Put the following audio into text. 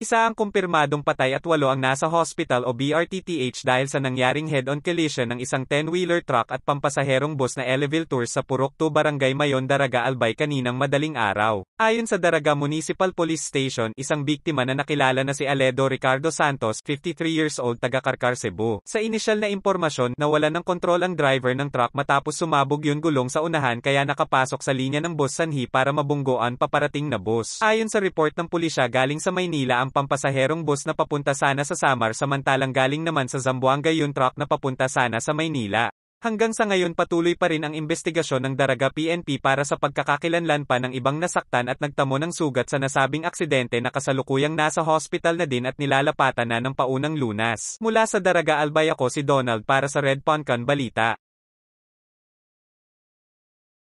Isa ang kumpirmadong patay at walo ang nasa hospital o BRTTH dahil sa nangyaring head-on collision ng isang 10-wheeler truck at pampasaherong bus na Eleville Tours sa Purokto, Barangay Mayon, Daraga, Albay kaninang madaling araw. Ayon sa Daraga Municipal Police Station, isang biktima na nakilala na si Aledo Ricardo Santos, 53 years old, taga Karkar, Cebu. Sa inisyal na impormasyon, nawala ng kontrol ang driver ng truck matapos sumabog yun gulong sa unahan kaya nakapasok sa linya ng bus sanhi para mabunggoan paparating na bus. Ayon sa report ng pulisya galing sa Maynila ang ang pampasaherong bus na papunta sana sa Samar samantalang galing naman sa Zamboanga yung truck na papunta sana sa Maynila. Hanggang sa ngayon patuloy pa rin ang investigasyon ng Daraga PNP para sa pagkakakilanlan pa ng ibang nasaktan at nagtamo ng sugat sa nasabing aksidente na kasalukuyang nasa hospital na din at nilalapatan na ng paunang lunas. Mula sa Daraga Albay ako si Donald para sa Red Poncon Balita.